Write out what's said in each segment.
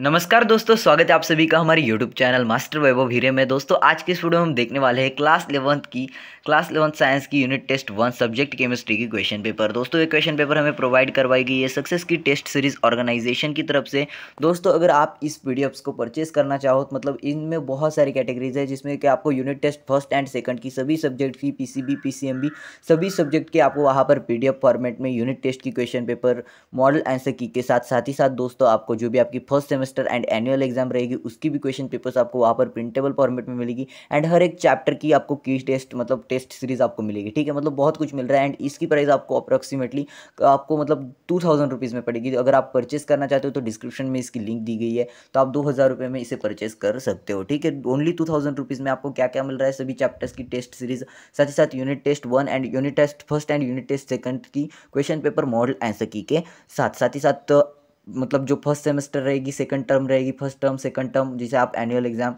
नमस्कार दोस्तों स्वागत है आप सभी का हमारे YouTube चैनल मास्टर वैभव हीरे में दोस्तों आज के इस वीडियो में हम देखने वाले हैं क्लास इलेवंथ की क्लास इलेवंथ साइंस की unit test one subject chemistry की क्वेश्चन पेपर दोस्तों ये क्वेश्चन पेपर हमें प्रोवाइड करवाई गई है सक्सेस की टेस्ट सीरीज ऑर्गेनाइजेशन की तरफ से दोस्तों अगर आप इस पी को परचेज करना चाहो तो मतलब इनमें बहुत सारी कैटेगरीज है जिसमें कि आपको unit test first and second की सभी सब्जेक्ट की पी सी सभी सब्जेक्ट के आपको वहाँ पर पी फॉर्मेट में यूनिट टेस्ट की क्वेश्चन पेपर मॉडल आंसर की के साथ साथ ही साथ दोस्तों आपको जो भी आपकी first semester and annual exam रहेगी उसकी भी क्वेश्चन पेपर्स आपको वहाँ पर प्रिंटेबल फॉर्मेट में मिलेगी एंड हर एक चैप्टर की आपको की टेस्ट मतलब टेस्ट सीरीज आपको मिलेगी ठीक है मतलब बहुत कुछ मिल रहा है एंड इसकी प्राइस आपको अप्रॉक्सीमेटली आपको मतलब टू थाउजेंड रुपीज़ में पड़ेगी तो अगर आप परचेस करना चाहते हो तो डिस्क्रिप्शन में इसकी लिंक दी गई है तो आप दो हज़ार रुपये में इसे परचेस कर सकते हो ठीक है ओनली टू थाउजेंड रुपीज़ में आपको क्या क्या मिल रहा है सभी चैप्टर्स की टेस्ट सीरीज साथ ही साथ unit test one and unit test first and unit test second की क्वेश्चन पेपर मॉडल आंसर की के साथ साथ ही साथ मतलब जो फर्स्ट सेमेस्टर रहेगी सेकंड टर्म रहेगी फर्स्ट टर्म सेकंड टर्म जिसे आप annual exam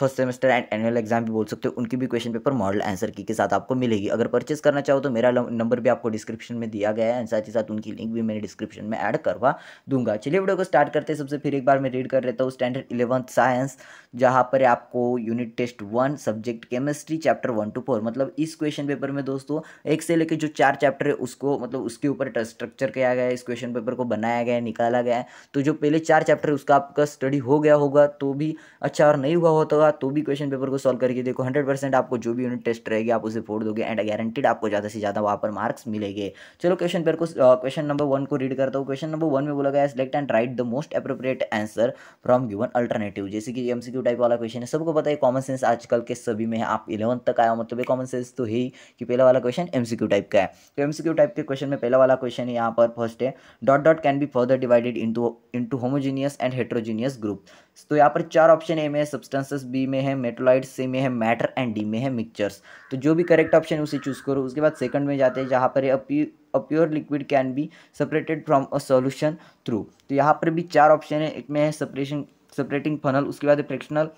first semester and annual exam भी बोल सकते हो उनकी भी क्वेश्चन पेपर मॉडल आंसर की के साथ आपको मिलेगी अगर परचेस करना चाहो तो मेरा नंबर भी आपको डिस्क्रिप्शन में दिया गया है एंड साथ ही साथ उनकी लिंक भी मैंने डिस्क्रिप्शन में ऐड करवा दूंगा चलिए वीडियो को स्टार्ट करते हैं सबसे फिर एक बार मैं रीड कर लेता हूँ स्टैंडर्ड इलेवंथ साइंस जहाँ पर आपको unit test one subject chemistry chapter one two four मतलब इस क्वेश्चन पेपर में दोस्तों एक से लेकर जो चार चैप्टर है उसको मतलब उसके ऊपर स्ट्रक्चर किया गया है इस क्वेश्चन पेपर को बनाया गया है निकाल डाला गया है तो जो पहले चार चैप्टर उसका आपका स्टडी हो गया होगा तो भी अच्छा और नहीं हुआ होगा तो भी क्वेश्चन पेपर को सॉल्व करके देखो हंड्रेड परसेंट आपको जो भी यूनिट टेस्ट रहेगी आप उसे फोड़ दोगे एंड गारंटीड आपको ज़्यादा से ज़्यादा वहाँ पर मार्क्स मिलेंगे चलो क्वेश्चन पेपर को क्वेश्चन नंबर वन को रीड करता हूँ क्वेश्चन नंबर वन में बोला गया select and write the most appropriate answer from given alternative जैसे कि एम टाइप वाला क्वेश्चन है सबको पता है कॉमन सेंस आजकल के सभी में है आप इलेवंथ तक आया मतलब कॉमन सेंस तो है ही कि पहला वाला क्वेश्चन एमसीक्यू टाइप का है तो एमसीक्यू टाइप के क्वेश्चन में पहला वाला क्वेश्चन यहाँ पर फर्स्ट है dot dot can be further divide divided into into homogeneous and heterogeneous group तो यहाँ पर चार ऑप्शन ए में है सब्सटेंसेस बी में है मेटोलाइट सी में है मैटर एंड डी में है मिक्सचर्स तो जो भी करेक्ट ऑप्शन है उसे चूज़ करो उसके बाद सेकंड में जाते हैं जहाँ पर impure pure liquid can be separated from a solution through तो यहाँ पर भी चार ऑप्शन है एक में है सेपरेशन सेपरेटिंग फनल उसके बाद फ्रैक्शनल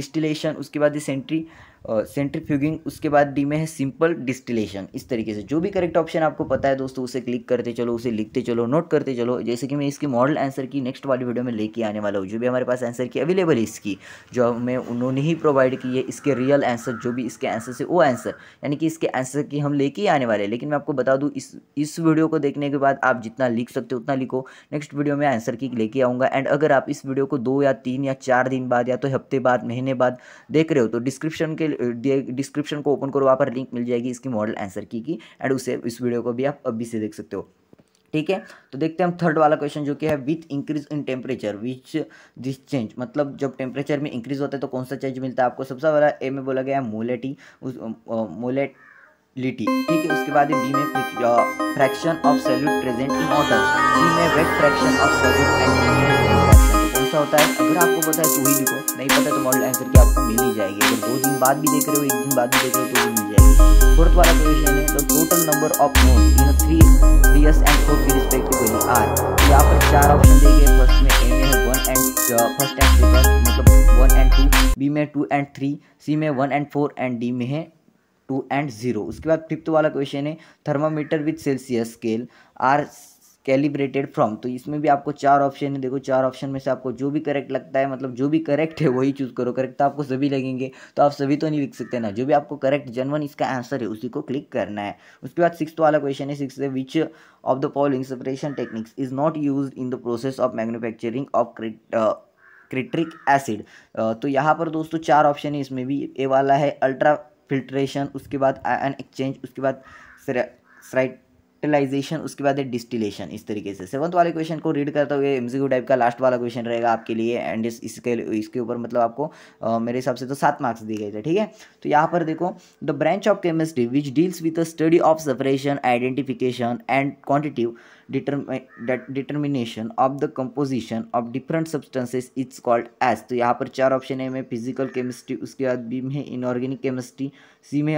डिस्टिलेशन उसके बाद सेंट्री सेंट्रीफ्यूगिंग उसके बाद डी में है सिंपल डिस्टिलेशन इस तरीके से जो भी करेक्ट ऑप्शन आपको पता है दोस्तों उसे क्लिक करते चलो उसे लिखते चलो नोट करते चलो जैसे कि मैं इसकी मॉडल आंसर की नेक्स्ट वाली वीडियो में लेके आने वाला हूँ जो भी हमारे पास आंसर की अवेलेबल है इसकी जो हमें उन्होंने ही प्रोवाइड की है इसके रियल आंसर जो भी इसके आंसर से वो आंसर यानी कि इसके आंसर की हम लेके आने वाले हैं लेकिन मैं आपको बता दूँ इस इस वीडियो को देखने के बाद आप जितना लिख सकते हो उतना लिखो नेक्स्ट वीडियो में आंसर की लेके आऊँगा एंड अगर आप इस वीडियो को दो या तीन या चार दिन बाद या तो हफ्ते बाद महीने बाद देख रहे हो तो डिस्क्रिप्शन के डिस्क्रिप्शन को ओपन करो वहाँ पर लिंक मिल जाएगी इसकी मॉडल आंसर की की एंड उसे इस वीडियो को भी आप अभी से देख सकते हो ठीक है तो देखते हैं हम थर्ड वाला क्वेश्चन जो कि है with increase in temperature which this change मतलब जब टेम्परेचर में इंक्रीज होता है तो कौन सा चेंज मिलता है आपको सबसे पहला ए में बोला गया है मोलेटी उस मोलेट लिटी ठीक है उसके बाद बी में fraction of solute present in order C में weight fraction of solute and भरोसा होता है अगर आपको पता है तो ही देखो नहीं पता तो मॉडल आंसर की आपको मिल ही जाएगी अगर दो दिन बाद भी देख रहे हो एक दिन बाद भी देख रहे हो तो भी मिल जाएगी फोर्थ वाला क्वेश्चन है तो total number of nodes in three previous and four की रिस्पेक्टिवली आर यहाँ पर चार ऑप्शन दिए गए फर्स्ट में ए में one and first and second मतलब वन एंड टू बी में टू एंड थ्री सी में one and four and D में है टू एंड जीरो उसके बाद फिफ्थ वाला क्वेश्चन है thermometer with Celsius scale are calibrated from तो इसमें भी आपको चार ऑप्शन है देखो चार ऑप्शन में से आपको जो भी करेक्ट लगता है मतलब जो भी करेक्ट है वही चूज़ करो करेक्ट तो आपको सभी लगेंगे तो आप सभी तो नहीं लिख सकते ना जो भी आपको करेक्ट जनवन इसका आंसर है उसी को क्लिक करना है उसके बाद सिक्स वाला क्वेश्चन है six which of the following separation techniques is not use in the process of manufacturing of citric acid तो यहाँ पर दोस्तों चार ऑप्शन है इसमें भी ए वाला है अल्ट्रा फिल्ट्रेशन उसके बाद आयन एक्सचेंज उसके बाद सराइट डिस्टिलाइजेशन उसके बाद है डिस्टिलेशन इस तरीके से सेवंथ वाले क्वेश्चन को रीड करते हुए एमसीक्यू टाइप का लास्ट वाला क्वेश्चन रहेगा आपके लिए एंड इस, इसके इसके ऊपर मतलब आपको आ, मेरे हिसाब से तो सात मार्क्स दिए गए थे ठीक है तो यहाँ पर देखो the branch of chemistry which deals with the study of separation identification and quantitative determination of the composition of different substances it's called as तो यहाँ पर चार ऑप्शन है मैं फिजिकल केमिस्ट्री उसके बाद बी में इनऑर्गेनिक केमिस्ट्री सी में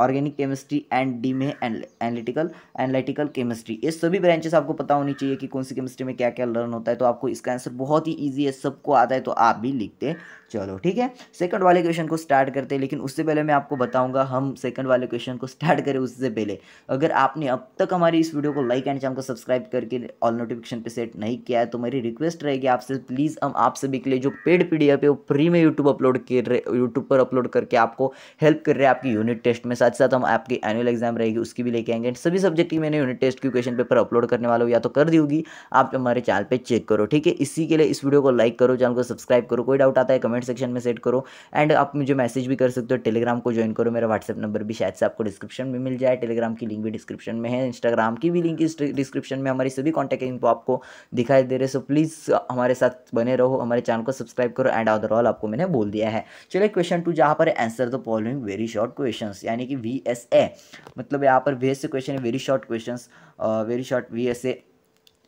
ऑर्गेनिक केमिस्ट्री एंड डी में है एनालिटिकल एनालिटिकल केमिस्ट्री ये सभी ब्रांचेस आपको पता होनी चाहिए कि कौन सी केमिस्ट्री में क्या क्या लर्न होता है तो आपको इसका आंसर बहुत ही ईजी है सबको आता है तो आप भी लिखते चलो ठीक है सेकंड वाले क्वेश्चन को स्टार्ट करते हैं लेकिन उससे पहले मैं आपको बताऊंगा हम सेकंड वाले क्वेश्चन को स्टार्ट करें उससे पहले अगर आपने अब तक हमारी इस वीडियो को लाइक एंड चैनल को सब्सक्राइब करके ऑल नोटिफिकेशन पे सेट नहीं किया है तो मेरी रिक्वेस्ट रहेगी आपसे प्लीज़ हम आप सभी के लिए जो पेड पी है पे वो फ्री में यूट्यूब अपलोड कर रहे यूट्यूब पर अपलोड करके आपको हेल्प कर रहे हैं आपकी यूनिट टेस्ट में साथ साथ हम आपकी एनुअल एग्जाम रहेगी उसकी भी लेके आएंगे सभी सब्जेक्ट की मैंने यूनिट टेस्ट की क्वेश्चन पेपर अपलोड करने वाला हूँ या तो कर दी होगी आप हमारे चैनल पर चेक करो ठीक है इसी के लिए इस वीडियो को लाइक करो चैनल को सब्सक्राइब करो कोई डाउट आता है कमेंट सेक्शन में सेट करो एंड आप मुझे मैसेज भी कर सकते हो टेलीग्राम को ज्वाइन करो मेरा व्हाट्सएप नंबर भी शायद से आपको डिस्क्रिप्शन में मिल जाए टेलीग्राम की लिंक भी डिस्क्रिप्शन में है इंस्टाग्राम की भी लिंक इस डिस्क्रिप्शन में हमारी सभी कॉन्टैक्ट इनको आपको दिखाई दे रहे सो प्लीज़ हमारे साथ बने रहो हमारे चैनल को सब्सक्राइब करो एंड ऑल आपको मैंने बोल दिया है चलिए क्वेश्चन टू जहाँ पर answer the following very short question यानी कि वी एस ए मतलब यहाँ पर वी एस ए क्वेश्चन है very short question very short V S A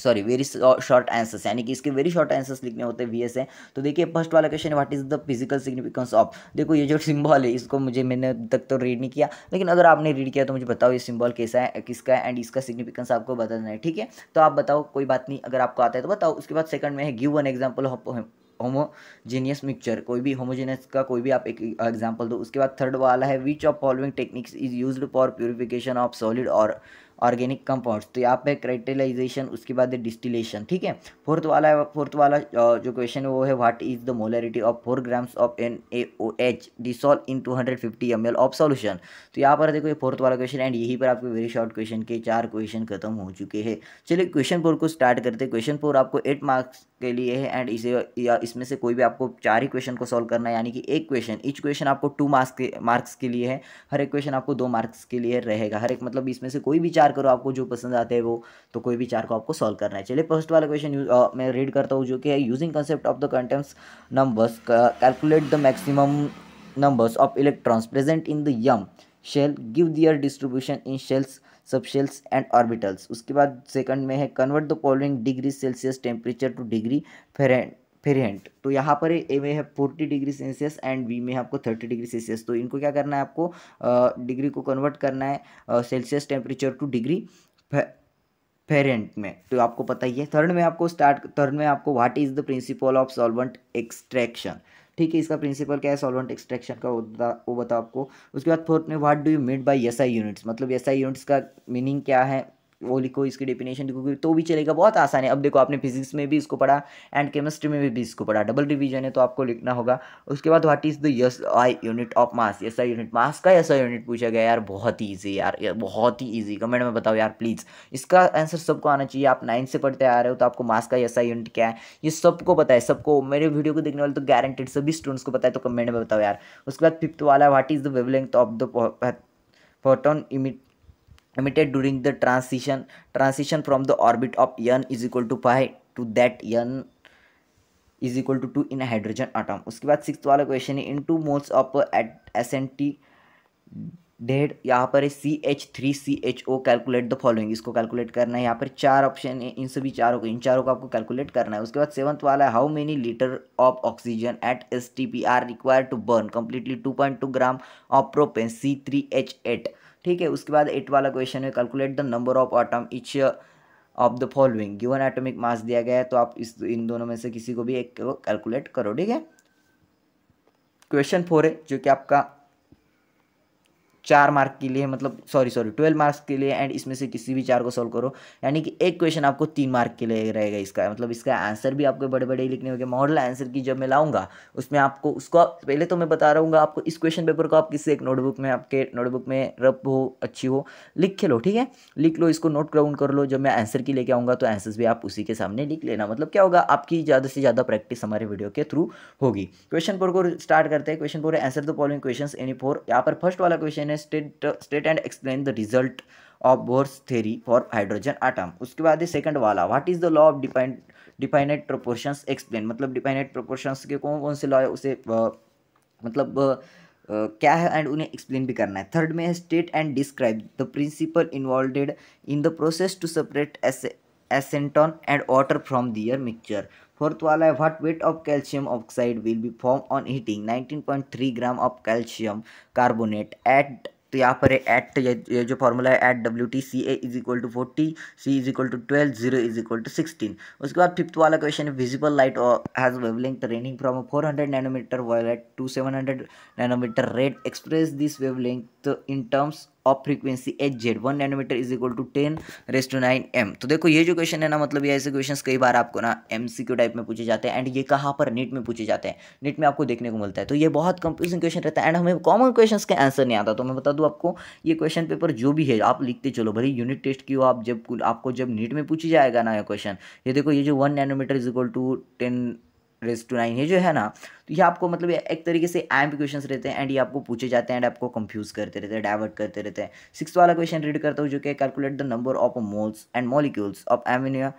sorry very short answers यानी कि इसके वेरी शॉर्ट आंसर्स लिखने होते हैं वी एस ए तो देखिए फर्स्ट वाला question what is the physical significance of देखो ये जो सिंबल है इसको मुझे मैंने तक तो रीड नहीं किया लेकिन अगर आपने रीड किया तो मुझे बताओ ये सिंबल कैसा है किसका है एंड इसका सिग्निफिकेंस आपको बता देना है ठीक है तो आप बताओ कोई बात नहीं अगर आपको आता है तो बताओ उसके बाद सेकंड में है give one example of homogeneous mixture कोई भी होमोजेनियस का कोई भी आप एक एग्जाम्पल दो उसके बाद थर्ड वाला है which of following techniques is use for purification of solid और ऑर्गेनिक कंपाउंड्स तो यहाँ पे क्राइटेलाइजेशन उसके बाद डिस्टिलेशन ठीक है फोर्थ वाला फोर्थ वाला जो क्वेश्चन है वो है what is the molarity of four grams of N A O H dissolve in two hundred fifty M L of solution तो यहाँ पर देखो ये फोर्थ वाला क्वेश्चन एंड यहीं पर आपके वेरी शॉर्ट क्वेश्चन के चार क्वेश्चन खत्म हो चुके हैं चलिए क्वेश्चन फोर को स्टार्ट करते क्वेश्चन फोर आपको एट मार्क्स के लिए है एंड इसे या इसमें से कोई भी आपको चार ही क्वेश्चन को सॉल्व करना है यानी कि एक क्वेश्चन इच क्वेश्चन आपको टू मार्क्स के मार्क्स के लिए है हर एक क्वेश्चन आपको दो मार्क्स के लिए रहेगा हर एक मतलब इसमें से कोई भी चार चार करो आपको जो पसंद आते हैं वो तो कोई भी चार को आपको सॉल्व करना है चलिए फर्स्ट वाला क्वेश्चन मैं रीड करता हूँ जो कि है using concept of the quantum numbers calculate the maximum numbers of electrons present in the M shell give their distribution in shells sub shells and orbitals उसके बाद सेकंड में है convert the following degree Celsius temperature to degree Fahrenheit Fahrenheit तो यहाँ पर A में है forty degree Celsius and B में है आपको थर्टी डिग्री सेल्सियस तो इनको क्या करना है आपको डिग्री को कन्वर्ट करना है Celsius temperature to degree Fahrenheit में तो आपको पता ही है थर्ड में आपको स्टार्ट थर्ड में आपको what is the principle of solvent extraction ठीक है इसका प्रिंसिपल क्या है सॉल्वेंट एक्सट्रैक्शन का वो बताओ आपको उसके बाद फोर्थ में what do you mean by SI I units मतलब एसआई आई यूनिट्स का मीनिंग क्या है वो लिखो इसकी डेफिनेशन लिखो तो भी चलेगा बहुत आसान है अब देखो आपने फिजिक्स में भी इसको पढ़ा एंड केमिस्ट्री में भी इसको पढ़ा डबल डिवीजन है तो आपको लिखना होगा उसके बाद what is the S I unit of mass S I unit mass का यस आई यूनिट पूछा गया यार बहुत ही ईजी यार बहुत ही ईजी कमेंट में बताओ यार प्लीज़ इसका आंसर सबको आना चाहिए आप नाइन्थ से पढ़ते आ रहे हो तो आपको मास का यस आई यूनिट क्या है ये सबको पता है सबको मेरे वीडियो को देखने वाले तो गारंटेड सभी स्टूडेंट्स को पता है तो कमेंट में बताओ यार उसके बाद फिफ्थ वाला what is the wavelength of the photon emit emitted during the transition transition from the orbit of n is equal to pi to that n is equal to two in hydrogen atom उसके बाद six वाला question है in two moles of at S N T डेड यहाँ पर है C H three C H O calculate the following इसको calculate करना है यहाँ पर चार ऑप्शन है इन सभी चारों को इन चारों को आपको कैलकुलेट करना है उसके बाद सेवंथ वाला है how many liter of oxygen at S T P are require to burn completely two point two gram of propane C three H eight ठीक है उसके बाद एट वाला क्वेश्चन है calculate the number of atom each of the following given atomic mass दिया गया है तो आप इस इन दोनों में से किसी को भी एक कैलकुलेट करो ठीक है क्वेश्चन फोर है जो कि आपका चार मार्क के लिए मतलब सॉरी सॉरी ट्वेल्व मार्क्स के लिए एंड इसमें से किसी भी चार को सॉल्व करो यानी कि एक क्वेश्चन आपको तीन मार्क के लिए रहेगा इसका मतलब इसका आंसर भी आपको बड़े बड़े लिखने होंगे मॉडल आंसर की जब मैं लाऊंगा उसमें आपको उसको पहले तो मैं बता रहा हूँ आपको इस क्वेश्चन पेपर को आप किसी एक नोटबुक में आपके नोटबुक में रब हो अच्छी हो लिख के लो ठीक है लिख लो इसको नोट ग्राउंड कर लो जब मैं आंसर की लेके आऊँगा तो आंसर भी आप उसी के सामने लिख लेना मतलब क्या होगा आपकी ज़्यादा से ज़्यादा प्रैक्टिस हमारे वीडियो के थ्रू होगी क्वेश्चन पेपर को स्टार्ट करते हैं question paper answer the following question any four यहाँ पर फर्स्ट वाला क्वेश्चन ने state state and explain the result of Bohr's theory for hydrogen atom उसके बाद सेकंड वाला what is the law of define definite proportions explain मतलब definite proportions के कौन कौन से लॉ है उसे आ, मतलब आ, क्या है एंड उन्हें एक्सप्लेन भी करना है थर्ड में है state and describe the principle involved in the process to separate ace acetone and water from their mixture fourth वाला है what weight of calcium oxide will be form on heating 19.3 gram of calcium carbonate at तो यहाँ पर है at ये जो formula है at W T C A is equal to forty C is equal to twelve zero is equal to sixteen उसके बाद fifth वाला क्वेश्चन है visible light has wavelength ranging from four hundred nanometer violet to seven hundred nanometer red express this wavelength in terms of frequency H Z one nanometer is equal to ten raise to nine M तो देखो ये जो question है ना मतलब ये ऐसे question कई बार आपको ना एम सी क्यू टाइप में पूछे जाते हैं एंड ये कहाँ पर नीट में पूछे जाते हैं नीट में आपको देखने को मिलता है तो ये बहुत कंफ्यूजिंग क्वेश्चन रहता है एंड हमें कॉमन क्वेश्चन का आंसर नहीं आता तो मैं बता दूँ आपको ये क्वेश्चन पेपर जो भी है आप लिखते चलो भाई यूनिट टेस्ट की हो आप जब आपको जब नीट में पूछी जाएगा ना ये क्वेश्चन ये देखो ये जो one nanometer is equal to ten raise to nine ये जो है ना तो ये आपको मतलब एक तरीके से एम्प क्वेश्चन रहते हैं एंड ये आपको पूछे जाते हैं एंड आपको कंफ्यूज करते रहते हैं डाइवर्ट करते रहते हैं सिक्स वाला क्वेश्चन रीड करता हूँ जो कि calculate the number of moles and molecules of ammonia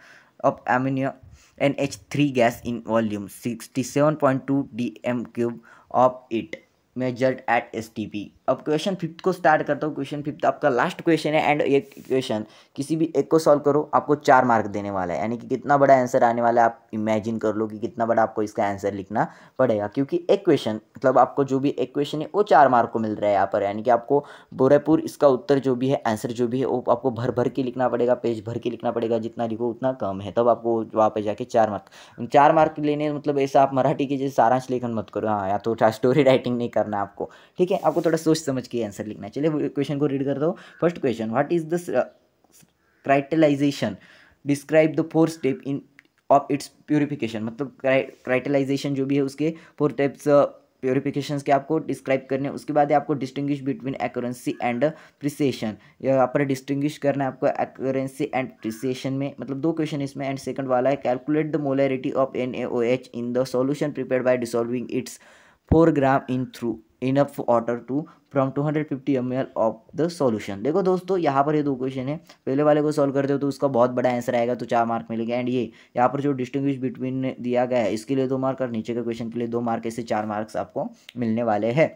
of ammonia and H three gas in volume sixty seven point two D M cube of it measured at S T P अब question fifth को start करता हूँ question fifth आपका last question है and एक question किसी भी एक को सॉल्व करो आपको चार मार्क देने वाला है यानी कि कितना बड़ा आंसर आने वाला है आप इमेजिन कर लो कि कितना बड़ा आपको इसका आंसर लिखना पड़ेगा क्योंकि एक क्वेश्चन मतलब आपको जो भी एक क्वेश्चन है वो चार मार्क को मिल रहा है यहाँ पर यानी कि आपको बोरेपुर इसका उत्तर जो भी है आंसर जो भी है वो आपको भर भर के लिखना पड़ेगा पेज भर के लिखना पड़ेगा जितना लिखो उतना कम है तब आपको वहाँ पर जाके चार मार्क चार मार्क लेने मतलब ऐसा आप मराठी के जैसे सारांश लेखन मत करो हाँ या तो स्टोरी राइटिंग नहीं करना आपको ठीक है आपको थोड़ा सोच समझ के आंसर लिखना है चलिए क्वेश्चन को रीड करता हूँ first question what is the crystallization describe the four step in of its purification मतलब क्राइटलाइजेशन जो भी है उसके फोर टाइप्स प्योरिफिकेशन के आपको डिस्क्राइब करने उसके बाद आपको distinguish between accuracy and precision यहाँ पर डिस्टिंग्विश करना है आपको एक्रेंसी एंड प्रिसिएशन में मतलब दो क्वेश्चन इसमें एंड सेकंड वाला है calculate the molarity of N in the solution prepare by dissolving its four gram in through enough water to from 250 L of the solution देखो दोस्तों यहाँ पर ये दो क्वेश्चन है पहले वाले को सॉल्व करते हो तो उसका बहुत बड़ा आंसर आएगा तो चार मार्क मिलेगा एंड ये यहाँ पर जो डिस्टिंग्विश बिटवीन दिया गया है इसके लिए दो मार्क और नीचे के क्वेश्चन के लिए दो मार्क ऐसे चार मार्क्स आपको मिलने वाले हैं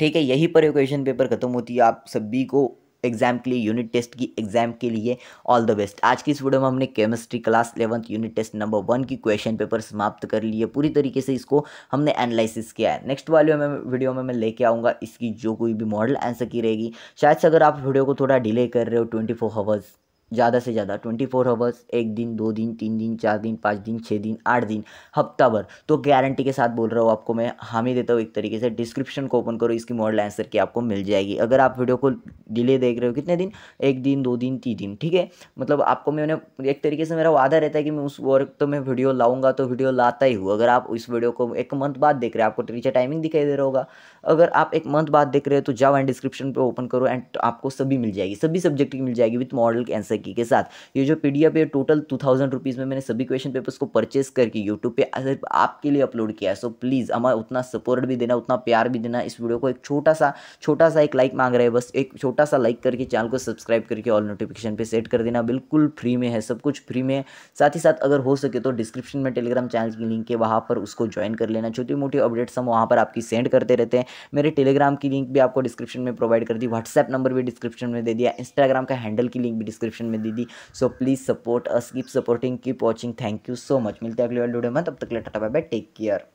ठीक है यही पर क्वेश्चन पेपर खत्म होती है आप सभी को एग्ज़ाम के लिए यूनिट टेस्ट की एग्ज़ाम के लिए ऑल द बेस्ट आज की इस वीडियो में हमने chemistry class eleventh unit test number one की क्वेश्चन पेपर समाप्त कर लिए पूरी तरीके से इसको हमने एनालिसिस किया है नेक्स्ट वाले में वीडियो में मैं लेके आऊँगा इसकी जो कोई भी मॉडल आंसर की रहेगी शायद से अगर आप वीडियो को थोड़ा डिले कर रहे हो ट्वेंटी फोर आवर्स ज़्यादा से ज़्यादा ट्वेंटी फोर आवर्स एक दिन दो दिन तीन दिन चार दिन पाँच दिन छः दिन आठ दिन हफ्ता भर तो गारंटी के साथ बोल रहा हूँ आपको मैं हामी देता हूँ एक तरीके से डिस्क्रिप्शन को ओपन करो इसकी मॉडल आंसर की आपको मिल जाएगी अगर आप वीडियो को डिले देख रहे हो कितने दिन एक दिन दो दिन तीन दिन ठीक है मतलब आपको मैंने एक तरीके से मेरा वादा रहता है कि मैं उस वर्क तो मैं वीडियो लाऊंगा तो वीडियो लाता ही हूँ अगर आप इस वीडियो को एक मंथ बाद देख रहे हो आपको टीचर टाइमिंग दिखाई दे रहा होगा अगर आप एक मंथ बाद देख रहे हो तो जाओ एंड डिस्क्रिप्शन पर ओपन करो एंड आपको सभी मिल जाएगी सभी सब्जेक्ट की मिल जाएगी विथ मॉडल के आंसर की के साथ ये जो पी डी एफ है टोटल टू थाउजेंड रुपीज़ में मैंने सभी क्वेश्चन पेपर्स को परचेस करके यूट्यूब पे सिर्फ आपके लिए अपलोड किया है सो प्लीज़ हमारा उतना सपोर्ट भी देना उतना प्यार भी देना इस वीडियो को एक छोटा सा छोटा सा एक लाइक मांग रहे हैं बस एक छोटा सा लाइक करके चैनल को सब्सक्राइब करके ऑल नोटिफिकेशन पे सेट कर देना बिल्कुल फ्री में है सब कुछ फ्री में है साथ ही साथ अगर हो सके तो डिस्क्रिप्शन में टेलीग्राम चैनल की लिंक है वहाँ पर उसको ज्वाइन कर लेना छोटी मोटी अपडेट्स हम वहाँ पर आपकी सेंड करते रहते हैं मेरे टेलीग्राम की लिंक भी आपको डिस्क्रिप्शन में प्रोवाइड कर दी व्हाट्सएप नंबर भी डिस्क्रिप्शन में दे दिया इंस्टाग्राम का हैंडल की लिंक भी डिस्क्रिप्शन में दे दी so please support us keep supporting keep watching thank you so much मिलते हैं अगले वाले वीडियो में तब तक later bye bye take care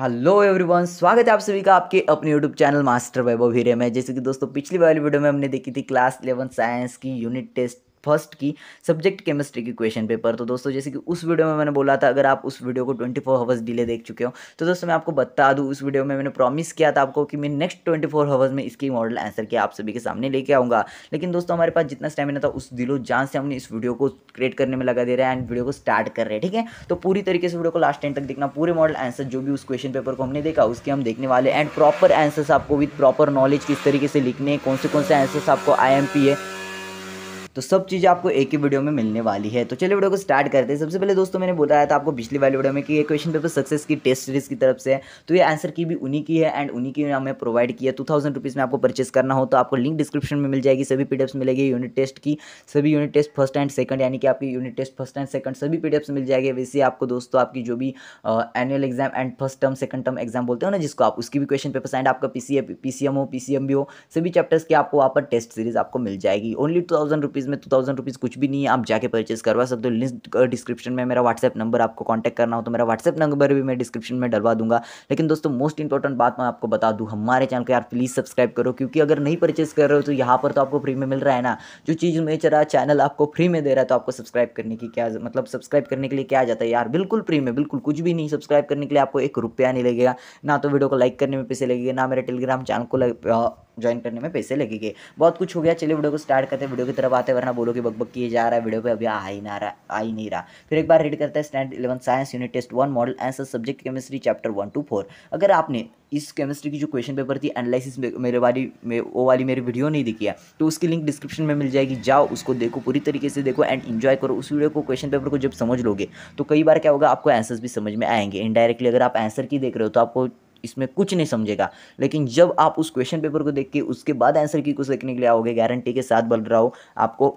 hello everyone स्वागत है आप सभी का आपके अपने यूट्यूब चैनल मास्टर वैभव हीरे में जैसे कि दोस्तों पिछली वाली वीडियो में हमने देखी थी क्लास इलेवन साइंस की यूनिट टेस्ट फर्स्ट की सब्जेक्ट केमिस्ट्री की क्वेश्चन पेपर तो दोस्तों जैसे कि उस वीडियो में मैंने बोला था अगर आप उस वीडियो को ट्वेंटी फोर हवर्स डिले देख चुके हो तो दोस्तों मैं आपको बता दूँ उस वीडियो में मैंने प्रॉमिस किया था आपको कि मैं नेक्स्ट ट्वेंटी फोर हवर्स में इसकी मॉडल आंसर किया आप सभी के सामने लेके आऊँगा लेकिन दोस्तों हमारे पास जितना स्टेमिना था उस दिलो जान से हमने इस वीडियो को क्रिएट करने में लगा दे रहा है एंड वीडियो को स्टार्ट कर रहे हैं ठीक है तो पूरी तरीके से वीडियो को लास्ट टाइम तक देखना पूरे मॉडल आंसर जो भी उस क्वेश्चन पेपर को हमने देखा उसके हम देखने वाले एंड प्रॉपर आंसर्स आपको विद प्रॉपर नॉलेज किस तरीके से लिखने कौन से कौन से आंसर्स आपको आई है तो सब चीज़ें आपको एक ही वीडियो में मिलने वाली है तो चलिए वीडियो को स्टार्ट करते हैं सबसे पहले दोस्तों मैंने बोला था आपको पिछली वाली वीडियो में कि ये क्वेश्चन पेपर सक्सेस की टेस्ट सीरीज की तरफ से है तो ये आंसर की भी उन्हीं की है एंड उन्हीं की हमें प्रोवाइड किया है टू थाउजेंड रुपीज़ में आपको परचेस करना हो तो आपको लिंक डिस्क्रिप्शन में मिल जाएगी सभी पी मिलेगी यूनिट टेस्ट की सभी unit test first and second यानी कि आपकी unit test first and second सभी पी मिल जाएगी वैसे आपको दोस्तों आपकी जो भी annual exam and first term second term exam बोलते हो ना जिसको आप उसकी भी क्वेश्चन पेपर एंड आपका पी सी हो पी हो हो सभी चैप्टर्स की आपको वहाँ पर टेस्ट सीरीज आपको मिल जाएगी only two thousand rupees rupees में टू थाउजेंड रुपीज़ कुछ भी नहीं है आप जाके परचेज करवा सकते हो लिंक डिस्क्रिप्शन uh, में मेरा व्हाट्सएप नंबर आपको कॉन्टैक्ट करना हो तो मेरा व्हाट्सएप नंबर भी मैं डिस्क्रिप्शन में डलवा दूंगा लेकिन दोस्तों मोस्ट इंपॉर्टेंट बात मैं आपको बता दूँ हमारे चैनल को यार प्लीज़ सब्सक्राइब करो क्योंकि अगर नहीं परचेज कर रहे हो तो यहाँ पर तो आपको फ्री में मिल रहा है ना जो चीज़ में चला चैनल आपको फ्री में दे रहा है तो आपको सब्सक्राइब करने की क्या मतलब सब्सक्राइब करने के लिए क्या जाता है यार बिल्कुल फ्री में बिल्कुल कुछ भी नहीं सब्सक्राइब करने के लिए आपको एक रुपया नहीं लगेगा ना तो वीडियो को लाइक करने में पैसे लगेगा ना मेरे टेलीग्राम चैनल को uh, ज्वाइन करने में पैसे लगेंगे बहुत कुछ हो गया चलिए वीडियो को स्टार्ट करते हैं वीडियो की तरफ आते वरना बोलो कि बकबक किए जा रहा है वीडियो पे अभी आ ही ना रहा आ ही नहीं रहा फिर एक बार रीड करते हैं stand eleven science unit test one model answer subject chemistry chapter one two four अगर आपने इस केमिस्ट्री की जो क्वेश्चन पेपर थी एनालिसिस मेरे वाली में वो वाली मेरी वीडियो नहीं दिखी है तो उसकी लिंक डिस्क्रिप्शन में मिल जाएगी जाओ उसको देखो पूरी तरीके से देखो एंड एंजॉय करो उस वीडियो को क्वेश्चन पेपर को जब समझ लोगे तो कई बार क्या होगा आपको आंसर्स भी समझ में आएंगे इनडायरेक्टली अगर आप आंसर की देख रहे हो तो आपको इसमें कुछ नहीं समझेगा लेकिन जब आप उस क्वेश्चन पेपर को देख के उसके बाद आंसर की कुछ लिखने के लिए आओगे गारंटी के साथ बोल रहा हो आपको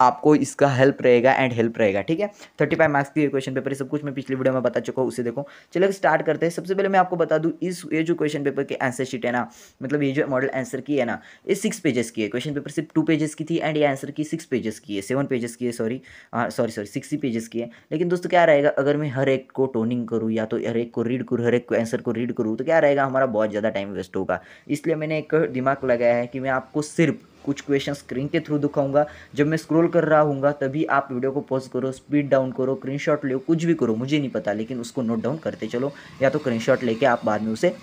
आपको इसका हेल्प रहेगा एंड हेल्प रहेगा ठीक है थर्टी फाइव मार्क्स की क्वेश्चन पेपर सब कुछ मैं पिछली वीडियो में बता चुका हूँ उसे देखो चलो स्टार्ट करते हैं सबसे पहले मैं आपको बता दूँ इस ये जो क्वेश्चन पेपर की आंसर शीट है ना मतलब ये जो मॉडल आंसर की है ना ये सिक्स पेजेस की है क्वेश्चन पेपर सिर्फ टू पेजेस की थी एंड ये आंसर की सिक्स पेजेस की है सेवन पेजेस की है sorry sorry sorry six pages की है लेकिन दोस्तों क्या रहेगा अगर मैं हर एक को टोनिंग करूँ या तो हर एक को रीड करूँ हर एक को आंसर को रीड करूँ तो क्या रहेगा हमारा बहुत ज़्यादा टाइम वेस्ट होगा इसलिए मैंने एक दिमाग लगाया है कि मैं आपको सिर्फ कुछ क्वेश्चन स्क्रीन के थ्रू दिखाऊंगा जब मैं स्क्रोल कर रहा हूँ तभी आप वीडियो को पॉज करो स्पीड डाउन करो स्क्रीन लो कुछ भी करो मुझे नहीं पता लेकिन उसको नोट डाउन करते चलो या तो स्क्रीन लेके आप बाद में उसे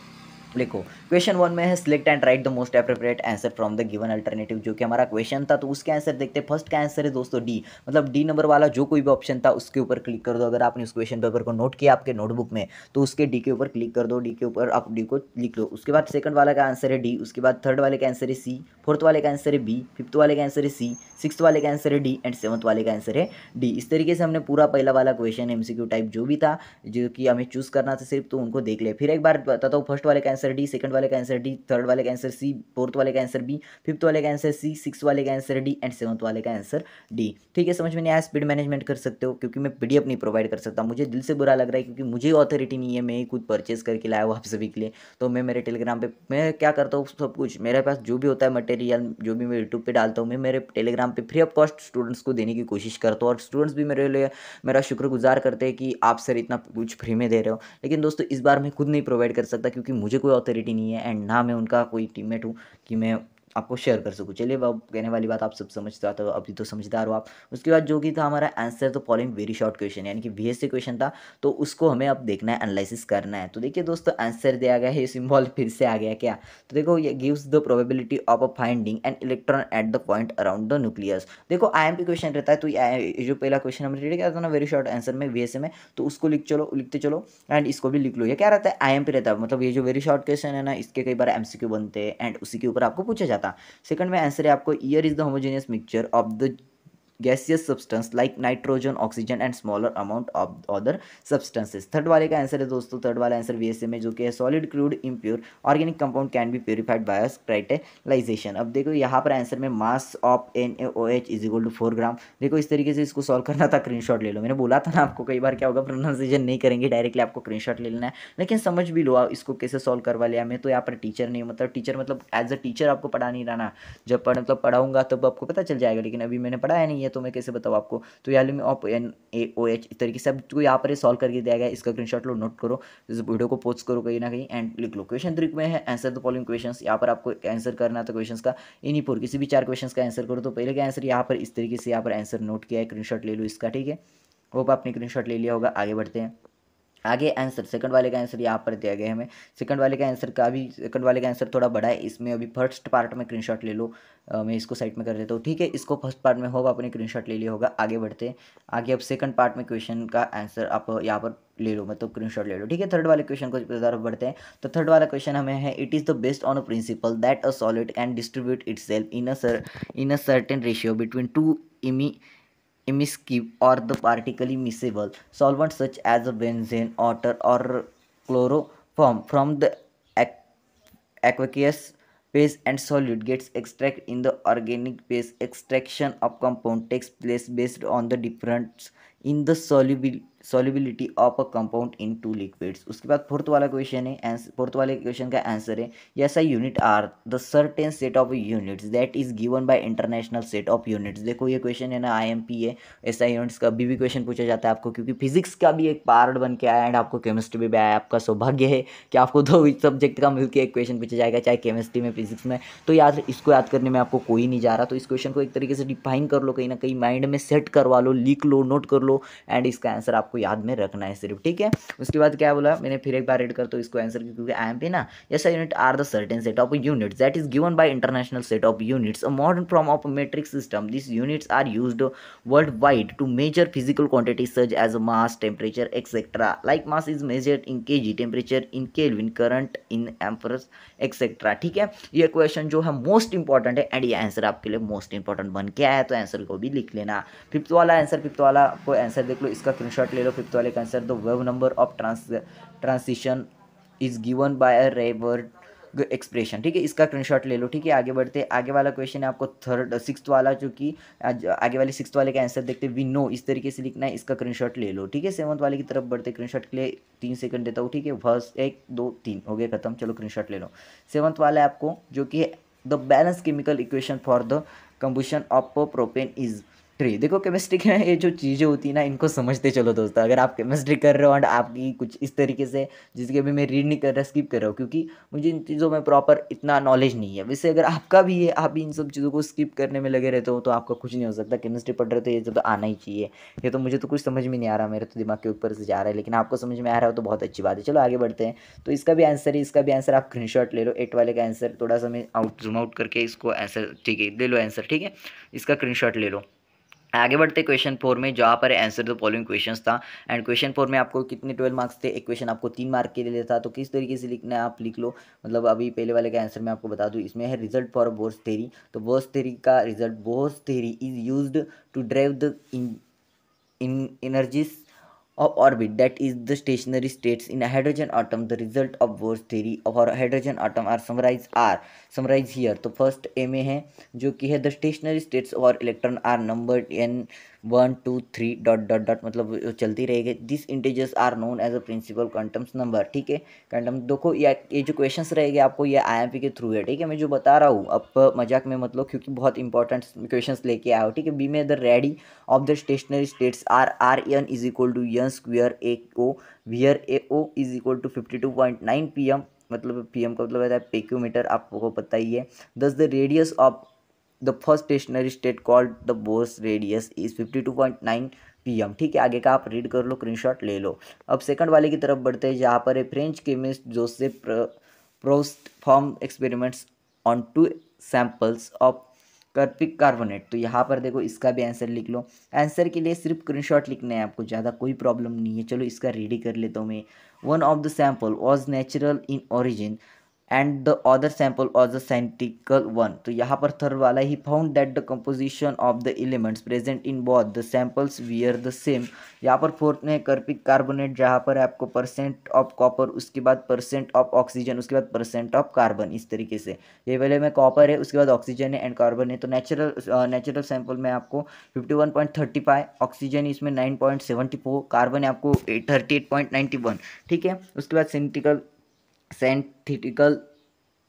लिखो क्वेश्चन वन में है select and write the most appropriate answer from the given alternative जो कि हमारा क्वेश्चन था तो उसके आंसर देखते फर्स्ट का आंसर है दोस्तों डी मतलब डी नंबर वाला जो कोई भी ऑप्शन था उसके ऊपर क्लिक कर दो अगर आपने उस क्वेश्चन पेपर को नोट किया आपके नोटबुक में तो उसके डी के ऊपर क्लिक कर दो डी के ऊपर आप डी को लिख लो उसके बाद सेकंड वाला का आंसर है डी उसके बाद थर्ड वाले का आंसर है सी फोर्थ वाले का आंसर है बी फिफ्थ वाले का आंसर है सी सिक्स वाले का आंसर है डी एंड सेवन्थ वाले का आंसर है डी इस तरीके से हमने पूरा पहला वाला क्वेश्चन एमसीक्यू टाइप जो भी था जो कि हमें चूज़ करना था सिर्फ तो उनको देख ले फिर एक बार बताता हूँ फर्स्ट वाले का आंसर आंसर डी सेकंड वाले का आंसर डी थर्ड वाले का आंसर सी फोर्थ वाले का आंसर बी फिफ्थ वाले का आंसर सी सिक्स वाले का आंसर डी एंड सेवंथ वाले का आंसर डी ठीक है समझ में नहीं आया स्पीड मैनेजमेंट कर सकते हो क्योंकि मैं पीडीएफ नहीं प्रोवाइड कर सकता मुझे दिल से बुरा लग रहा है क्योंकि मुझे ऑथोरिटी नहीं है मैं खुद परचेज करके लाया हूँ आप सभी के लिए तो मैं मेरे टेलीग्राम पर मैं क्या करता हूँ सब कुछ मेरे पास जो भी होता है मटेरियल जो भी मैं यूट्यूब पर डालता हूँ मैं मेरे टेलीग्राम पर फ्री ऑफ कॉस्ट स्टूडेंट्स को देने की कोशिश करता हूँ और स्टूडेंट्स भी मेरे लिए मेरा शुक्रगुजार करते हैं कि आप सर इतना कुछ फ्री में दे रहे हो लेकिन दोस्तों इस बार मैं खुद नहीं प्रोवाइड कर सकता क्योंकि मुझे कोई कोई अथॉरिटी नहीं है एंड ना मैं उनका कोई टीममेट हूँ कि मैं आपको शेयर कर सकूँ चलिए अब कहने वाली बात आप सब समझते हो तो अभी तो समझदार हो आप उसके बाद जो कि था हमारा आंसर तो फॉलोइंग वेरी शॉर्ट क्वेश्चन यानी कि वी क्वेश्चन था तो उसको हमें अब देखना है एनालिसिस करना है तो देखिए दोस्तों आंसर दिया गया है सिम्बॉल फिर से आ गया क्या तो देखो ये gives the probability of a finding and electron at the point around the nucleus देखो आई क्वेश्चन रहता है तो ये जो पहला क्वेश्चन हमने रेडी किया था ना वेरी शॉर्ट आंसर में वी में तो उसको लिख चलो लिखते चलो एंड इसको भी लिख लो ये क्या रहता है आई रहता है मतलब ये जो वेरी शॉर्ट क्वेश्चन है ना इसके कई बार एम बनते हैं एंड उसी के ऊपर आपको पूछा जाता है था सेकंड में आंसर है आपको air is the homogeneous mixture of the gaseous substance like nitrogen oxygen and smaller amount of other substances third वाले का आंसर है दोस्तों थर्ड वाला आंसर वी एस एम जो कि है solid crude impure organic compound can be purified by crystallization अब देखो यहाँ पर आंसर में mass of N H is equal to four gram देखो इस तरीके से इसको सॉल्व करना था क्रीन शॉट ले लो मैंने बोला था ना आपको कई बार क्या होगा प्रोनाउंसिएशन नहीं करेंगे डायरेक्टली आपको क्रीन शॉट ले लेना है लेकिन समझ भी लो इसको कैसे सॉल्व करवा लिया मैं तो यहाँ पर टीचर नहीं मतलब टीचर मतलब एज अ टीचर आपको पढ़ा नहीं रहा जब पढ़ मतलब पढ़ाऊंगा तब आपको पता चल जाएगा लेकिन अभी मैंने पढ़ाया नहीं है है तो मैं कैसे बताऊँ आपको तो यहाँ में of N A O H इस तरीके से आपको तो यहाँ पर सॉल्व करके दिया गया इसका स्क्रीनशॉट लो नोट करो इस वीडियो को पोस्ट करो कहीं ना कहीं एंड लिख लो क्वेश्चन थ्री में है आंसर द फॉलोइंग क्वेश्चन यहाँ पर आपको आंसर करना था क्वेश्चन का इन्हीं पर किसी भी चार क्वेश्चन का आंसर करो तो पहले का आंसर यहाँ पर इस तरीके से यहाँ पर आंसर नोट किया है स्क्रीन ले लो इसका ठीक है होप आपने स्क्रीन ले लिया होगा आगे बढ़ते हैं आगे आंसर सेकंड वाले का आंसर यहाँ पर दिया गया है हमें सेकंड वाले का आंसर का अभी सेकंड वाले का आंसर थोड़ा बड़ा है इसमें अभी फर्स्ट पार्ट में क्रीन ले लो आ, मैं इसको साइड में कर देता हूँ ठीक है इसको फर्स्ट पार्ट में होगा आपने क्रीन ले लिया होगा आगे बढ़ते आगे अब सेकंड पार्ट में क्वेश्चन का आंसर आप यहाँ पर ले लो मतलब क्रीन ले लो ठीक है थर्ड वाले क्वेश्चन को ज़्यादा बढ़ते हैं तो थर्ड वाला क्वेश्चन हमें है it is the based on a principle that a solid can distribute it in a in a certain ratio between two इमी emissive or the partially miscible solvents such as benzene, water or chloroform from the aqueous phase and solute gets extracted in the organic phase. Extraction of compound takes place based on the difference in the solubility of a compound in two liquids उसके बाद fourth वाला question है answer fourth वाले question का answer है S unit are the certain set of units that is given by international set of units देखो ये question है ना आई पी है एस आई यूनिट्स का अभी भी क्वेश्चन पूछा जाता है आपको क्योंकि फिजिक्स का भी एक पार्ट बन के आया एंड आपको केमिस्ट्री भी आया आपका सौभाग्य है कि आपको दो सब्जेक्ट का मिलकर एक क्वेश्चन पूछा जाएगा चाहे केमिस्ट्री में फिजिक्स में तो याद इसको याद करने में आपको कोई नहीं जा रहा तो इस क्वेश्चन को एक तरीके से डिफाइन कर लो कहीं ना कहीं माइंड में सेट करवा लो लिख लो नोट कर लो लो एंड इसका आंसर आपको याद में रखना है सिर्फ ठीक है उसके बाद क्या बोला मैंने फिर एक बार रेड कर हूँ तो इसको आंसर क्योंकि आई एम पी ना S unit are the certain set of units that is given by international set of units a modern form of metric system this units are use world wide to measure physical quantity such as mass temperature etcetera like mass is measured in K G temperature in विन current in amperes etcetera ठीक है ये question जो है most important है and ये answer आपके लिए मोस्ट इंपॉर्टेंट बन के आया तो आंसर को भी लिख लेना फिफ्थ वाला आंसर फिफ्थ वाला को आंसर देख लो इसका स्क्रीनशॉट ले लो फिफ्थ वाले का आंसर दो wave number of trans transition is given by a रेवर्ड एक्सप्रेशन ठीक है इसका स्क्रीनशॉट ले लो ठीक है आगे बढ़ते आगे वाला क्वेश्चन है आपको थर्ड सिक्स वाला जो कि आगे वाले सिक्स वाले का आंसर देखते वी नो इस तरीके से लिखना है इसका स्क्रीनशॉट ले लो ठीक है सेवंथ वाले की तरफ बढ़ते स्क्रीनशॉट के लिए तीन सेकंड देता हूँ ठीक है फर्स्ट एक दो तीन हो गया खत्म चलो स्क्रीनशॉट ले लो सेवंथ वाला है आपको जो कि the balance chemical equation for the combustion of propane is three देखो केमिस्ट्री के ये जो चीज़ें होती है ना इनको समझते चलो दोस्तों अगर आप केमिस्ट्री कर रहे हो एंड आपकी कुछ इस तरीके से जिसके अभी मैं रीड नहीं कर रहा स्किप कर रहा हूँ क्योंकि मुझे इन चीज़ों में प्रॉपर इतना नॉलेज नहीं है वैसे अगर आपका भी है आप भी इन सब चीज़ों को स्किप करने में लगे रहते हो तो आपका कुछ नहीं हो सकता केमिस्ट्री पढ़ रहे तो ये सब तो आना ही चाहिए ये तो मुझे तो कुछ समझ में नहीं आ रहा मेरे तो दिमाग के ऊपर से जा रहा है लेकिन आपको समझ में आ रहा हो तो बहुत अच्छी बात है चलो आगे बढ़ते हैं तो इसका भी आंसर है इसका भी आंसर आप स्क्रीन ले लो एट वाले का आंसर थोड़ा सा मैं आउट जूम आउट करके इसको आंसर ठीक है ले लो आंसर ठीक है इसका स्क्रीन ले लो आगे बढ़ते क्वेश्चन फोर में जहाँ पर आंसर द फॉलोइंग क्वेश्चन था एंड क्वेश्चन फोर में आपको कितने ट्वेल्व मार्क्स थे एक क्वेश्चन आपको तीन मार्क के लिए था तो किस तरीके से लिखना है आप लिख लो मतलब अभी पहले वाले का आंसर मैं आपको बता दूँ इसमें है रिजल्ट फॉर बोर्स थेरी तो बोर्स थेरी का result Bohr's theory is use to drive the in energies of orbit that is the stationary states in a hydrogen atom the result of bohr's theory of our hydrogen atom are summarized are summarized here तो first ma hai jo ki hai the stationary states of our electron are numbered n one two three dot dot dot मतलब चलती रहेगी this integers are known as a principal quantum number ठीक है कंटम देखो या ये जो क्वेश्चन रहेंगे आपको ये आई के थ्रू है ठीक है मैं जो बता रहा हूँ अब मजाक में मतलब क्योंकि बहुत इंपॉर्टेंट क्वेश्चन लेके आया हो ठीक है बी में the radii of the stationary states are R N is equal to N square A O where A O is equal to fifty two point nine P M मतलब P M का मतलब है picometer आपको पता ही है thus the radius of the first stationary state called the Bohr's radius is fifty two point nine PM ठीक है आगे का आप रीड कर लो शॉट ले लो अब सेकंड वाले की तरफ बढ़ते हैं जहाँ पर है French chemist Joseph Proust form experiments on two samples of cupric carbonate तो यहाँ पर देखो इसका भी आंसर लिख लो आंसर के लिए सिर्फ शॉट लिखना है आपको ज़्यादा कोई प्रॉब्लम नहीं है चलो इसका रेडी कर लेता हूँ मैं one of the sample was natural in origin and the other sample was the synthetic one तो यहाँ पर थर्ड वाला ही found that the composition of the elements present in both the samples we are the same यहाँ पर fourth में कर्पिक carbonate जहाँ पर आपको परसेंट ऑफ कॉपर उसके बाद परसेंट ऑफ ऑक्सीजन उसके बाद परसेंट ऑफ कार्बन इस तरीके से ये वाले में कॉपर है उसके बाद ऑक्सीजन है एंड कार्बन है तो नेचुरल नेचुरल सैम्पल में आपको fifty one point thirty five oxygen इसमें nine point seventy four carbon है आपको thirty eight point ninety one ठीक है उसके बाद सिंटिकल scientific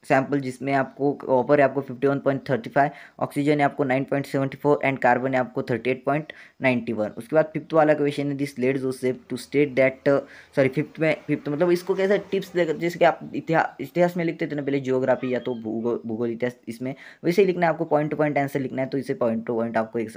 सैम्पल जिसमें आपको कॉपर है आपको fifty one point thirty five oxygen है आपको nine point seventy four and carbon है आपको thirty eight point ninety one उसके बाद फिफ्थ वाला क्वेश्चन है दिस जो Joseph to state that sorry fifth में फिफ्थ मतलब इसको कैसे टिप्स देकर जैसे कि आप इतिहास इतिहास में लिखते थे ना पहले जियोग्राफी या तो भूगोल भूगोल इतिहास इसमें वैसे ही लिखना है आपको पॉइंट टू पॉइंट आंसर लिखना है तो इसे पॉइंट टू पॉइंट आपको एक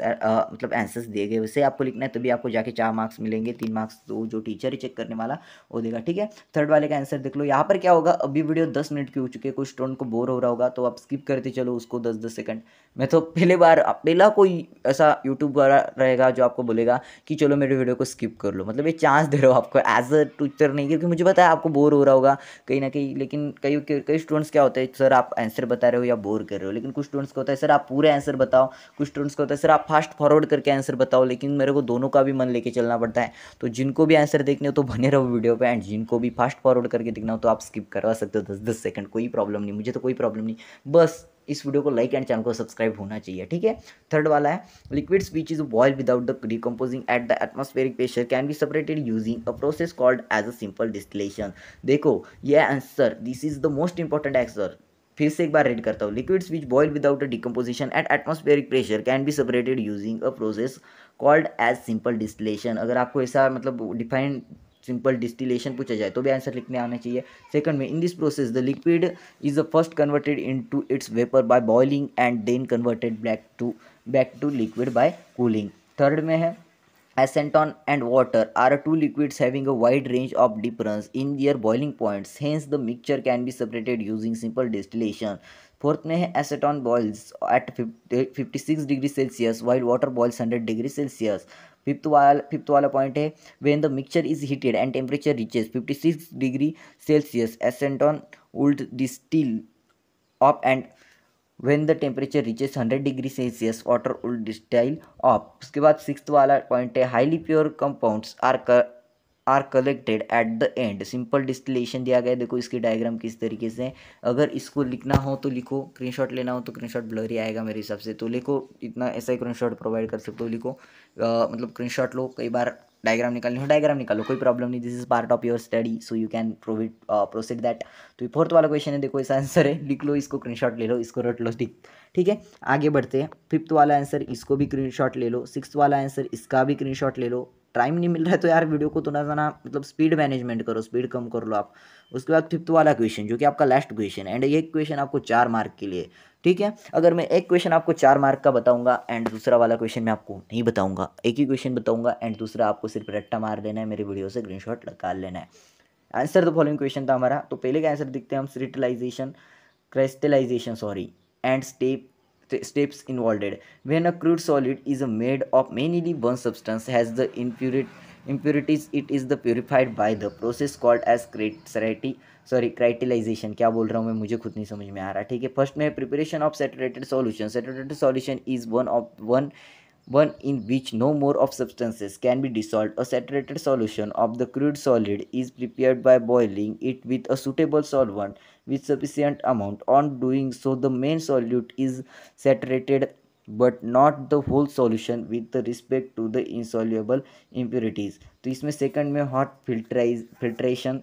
मतलब आंसर्स दिए गए वैसे आपको लिखना है तभी आपको जाके चार मार्क्स मिलेंगे तीन मार्क्स तो जो टीचर ही चेक करने वाला वो देगा ठीक है थर्ड वाले का आंसर देख लो यहाँ पर क्या होगा अभी वीडियो दस मिनट की हो चुकी है कुछ स्टोन को बोर हो रहा होगा तो आप स्किप करते चलो उसको दस दस सेकंड मैं तो पहले बार पहला कोई ऐसा यूट्यूब वाला रहेगा जो आपको बोलेगा कि चलो मेरे वीडियो को स्किप कर लो मतलब ये चांस दे रहा हूँ आपको एज अ टीचर नहीं क्योंकि मुझे पता है आपको बोर हो रहा होगा कहीं ना कहीं लेकिन कई कई स्टूडेंट्स क्या होते हैं सर आप आंसर बता रहे हो या बोर कर रहे हो लेकिन कुछ स्टूडेंट्स को होता है सर आप पूरे आंसर बताओ कुछ स्टूडेंट्स को होता है सर आप फास्ट फॉरवर्ड करके आंसर बताओ लेकिन मेरे को दोनों का भी मन लेके चलना पड़ता है तो जिनको भी आंसर देखने हो तो बने रहो वीडियो पर एंड जिनको भी फास्ट फॉरवर्ड करके देखना हो तो आप स्किप करवा सकते हो दस दस सेकंड कोई प्रॉब्लम नहीं मुझे तो कोई प्रॉब्लम नहीं बस इस वीडियो को लाइक एंड चैनल को सब्सक्राइब होना चाहिए ठीक है थर्ड वाला है liquids which is boil without the decomposing at the atmospheric pressure can be separated using a process called as a simple distillation देखो ये answer this is the most important answer फिर से एक बार रीड करता हूँ liquids which boil without a decomposition at atmospheric pressure can be separated using a process called as simple distillation अगर आपको ऐसा मतलब डिफाइन सिंपल डिस्टिलेशन पूछा जाए तो भी आंसर लिखने आना चाहिए सेकंड में in this process the liquid is the first converted into its vapour by boiling and then converted back to back to liquid by cooling third में है acetone and water are two liquids having a wide range of difference in their boiling points hence the mixture can be separated using simple distillation fourth में है acetone boils at fifty six degree Celsius while water boils hundred degree Celsius fifth वाला fifth वाला point है when the mixture is heated and temperature reaches fifty six degree Celsius acetone would distil off and when the temperature reaches hundred degree Celsius water would distil off उसके बाद six वाला point है highly pure compounds are are collected at the end simple distillation दिया गया देखो इसके diagram किस तरीके से अगर इसको लिखना हो तो लिखो स्क्रीनशॉट लेना हो तो स्क्रीनशॉट ब्लरी आएगा मेरे हिसाब से तो लिखो इतना ऐसा ही स्क्रीनशॉट प्रोवाइड कर सकते हो लिखो आ, मतलब स्क्रीनशॉट लो कई बार डायग्राम निकालने हो डायग्राम निकालो कोई प्रॉब्लम नहीं this is part of your study so you can provide proceed that तो ये फोर्थ वाला क्वेश्चन है देखो ऐसा आंसर है लिख लो इसको स्क्रीनशॉट ले लो इसको रट लो ठीक ठीक है आगे बढ़ते हैं फिफ्थ वाला आंसर इसको भी स्क्रीनशॉट ले लो सिक्स वाला आंसर इसका भी स्क्रीनशॉट ले लो टाइम नहीं मिल रहा है तो यार वीडियो को थोड़ा तो सा ना मतलब स्पीड मैनेजमेंट करो स्पीड कम कर लो आप उसके बाद फिफ्थ वाला क्वेश्चन जो कि आपका लास्ट क्वेश्चन एंड ये क्वेश्चन आपको चार मार्क के लिए ठीक है अगर मैं एक क्वेश्चन आपको चार मार्क का बताऊंगा एंड दूसरा वाला क्वेश्चन मैं आपको नहीं बताऊंगा एक ही क्वेश्चन बताऊंगा एंड दूसरा आपको सिर्फ रट्टा मार देना है मेरे वीडियो से ग्रीन शॉट निकाल लेना है आंसर द फॉलोइंग क्वेश्चन था हमारा तो पहले का आंसर देखते हैं हम सीटिलाइजेशन crystallization sorry and step steps involved. When a crude solid is made of mainly one substance has the impurity impurities it is the purified by the process called as crystallization sorry crystallization क्या बोल रहा हूँ मैं मुझे खुद नहीं समझ में आ रहा ठीक है फर्स्ट में preparation of saturated solution saturated solution is one of one one in which no more of substances can be dissolved. A saturated solution of the crude solid is prepared by boiling it with a suitable solvent with sufficient amount. On doing so, the main solute is saturated but not the whole solution with respect to the insoluble impurities. इसमें second second hot hot filtration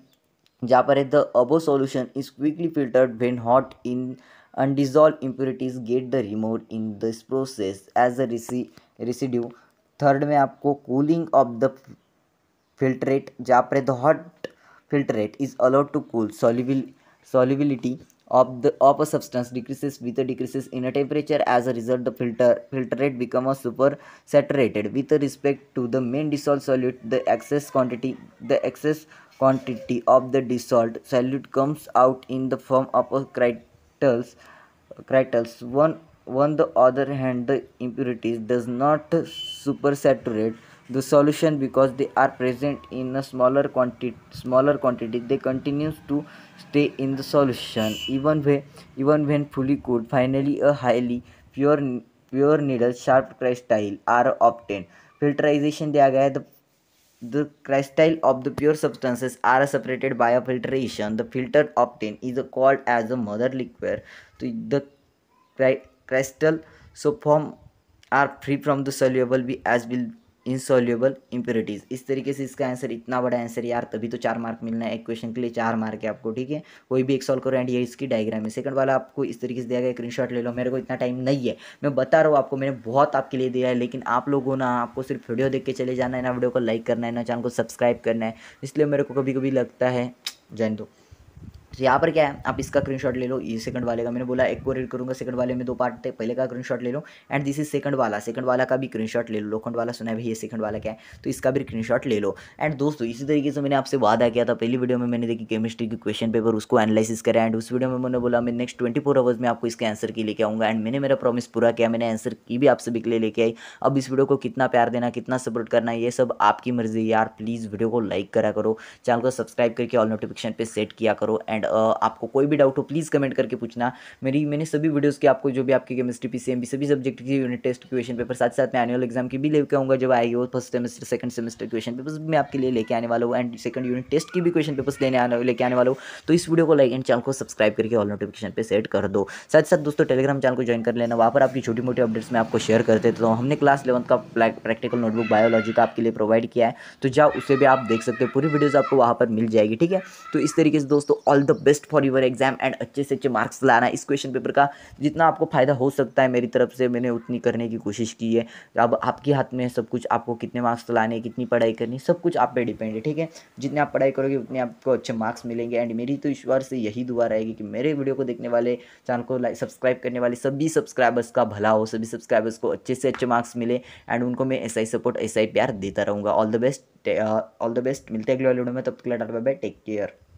जहाँ पर the above solution is quickly filtered when hot, इन undissolved impurities get the removed in this process as a resi residue third में आपको cooling of the filtrate जहाँ पर the hot filtrate is allowed to cool soluble solubility of the of a substance decreases with a decreases in a temperature as a result the filter filtrate become a super saturated with respect to the main dissolve solute the excess quantity the excess quantity of the dissolved solute comes out in the form of a क्राइटल्स क्राइटल्स one on the other hand the impurities does not supersaturate the solution because they are present in a smaller quantity smaller quantity they continues to stay in the solution even when even when fully cooled finally a highly pure pure needle sharp crystal are obtained Filtration. the the crystal of the pure substances are separated by a filtration the filter obtained is called as a mother liquor so the crystal so form are free from the soluble भी as will insoluble impurities इस तरीके से इसका answer इतना बड़ा answer यार तभी तो चार मार्क मिलना है एक क्वेश्चन के लिए चार मार्क है आपको ठीक है कोई भी एक सॉल्व करो एंड ये इसकी डायग्राम है सेकंड वाला आपको इस तरीके से दिया गया स्क्रीनशॉट ले लो मेरे को इतना टाइम नहीं है मैं बता रहा हूँ आपको मैंने बहुत आपके लिए दिया है लेकिन आप लोगों ना आपको सिर्फ वीडियो देख के चले जाना है ना वीडियो को लाइक करना है ना चैनल को सब्सक्राइब करना है इसलिए मेरे को कभी कभी लगता है जान दो तो यहाँ पर क्या है आप इसका स्क्रीनशॉट ले लो ये सेकंड वाले का मैंने बोला एक को रीड करूँगा सेकंड वाले में दो पार्ट थे पहले का स्क्रीनशॉट ले लो एंड दिस इज सेकंड वाला सेकंड वाला का भी स्क्रीनशॉट ले लो लोखंड वाला सुना है भाई ये सेकंड वाला क्या है तो इसका भी स्क्रीनशॉट ले लो एंड दोस्तों इसी तरीके से मैंने आपसे वादा किया था पहली वीडियो में मैंने देखी केमिस्ट्री की क्वेश्चन पेपर उसको एनालिसिस करा एंड उस वीडियो में मैंने बोला मैं नेक्स्ट ट्वेंटी फोर आवर्स में आपको इसके आंसर की लेके आऊँगा एंड मैंने मेरा प्रॉमिस पूरा किया मैंने आंसर की भी आपसे बिकले लेके आई अब इस वीडियो को कितना प्यार देना कितना सपोर्ट करना ये सब आपकी मर्जी यार प्लीज़ वीडियो को लाइक करा करो चैनल को सब्सक्राइब करके ऑल नोटिफिकेशन पर सेट किया करो एंड एंड uh, आपको कोई भी डाउट हो प्लीज़ कमेंट करके पूछना मेरी मैंने सभी वीडियोज़ की आपको जो भी आपकी केमिस्ट्री पी सी सभी सब्जेक्ट की यूनिट टेस्ट क्वेश्चन पेपर साथ साथ में एनुअल एग्जाम की भी लेके आऊँगा जब आएगी वो first semester second semester question papers भी मैं आपके लिए लेके आने वाला हूँ एंड सेकंड यूनिट टेस्ट की भी क्वेश्चन पेपर्स लेने आने लेके आने वाला हूँ तो इस वीडियो को लाइक एंड चैनल को सब्सक्राइब करके ऑल नोटिफिकेशन पर सेट कर दो साथ साथ दोस्तों टेलीग्राम चैनल को ज्वाइन कर लेना वहाँ पर आपकी छोटी मोटी अपडेट्स मैं आपको शेयर करते तो हमने क्लास इलेवंथ का प्रैक्टिकल नोटबुक बायोलॉजी का आपके लिए प्रोवाइड किया है तो जाओ उसे भी आप देख सकते हो पूरी वीडियोज़ आपको वहाँ पर मिल जाएगी ठीक है तो इस तरीके से दोस्तों all the the best for your exam and अच्छे से अच्छे मार्क्स लाना इस क्वेश्चन पेपर का जितना आपको फ़ायदा हो सकता है मेरी तरफ से मैंने उतनी करने की कोशिश की है अब आपके हाथ में है सब कुछ आपको कितने मार्क्स लाने कितनी पढ़ाई करनी सब कुछ आप पे डिपेंड है ठीक है जितने आप पढ़ाई करोगे उतने आपको अच्छे मार्क्स मिलेंगे एंड मेरी तो ईश्वर से यही दुआ रहेगी कि मेरे वीडियो को देखने वाले चैनल को सब्सक्राइब करने वाले सभी सब्सक्राइबर्स का भला हो सभी सब्सक्राइबर्स को अच्छे से अच्छे मार्क्स मिले एंड उनको मैं ऐसा ही सपोर्ट ऐसा ही प्यार देता रहूँगा all the best all the best मिलते हैं अगले वाले वीडियो में तब तक बाय बाय टेक केयर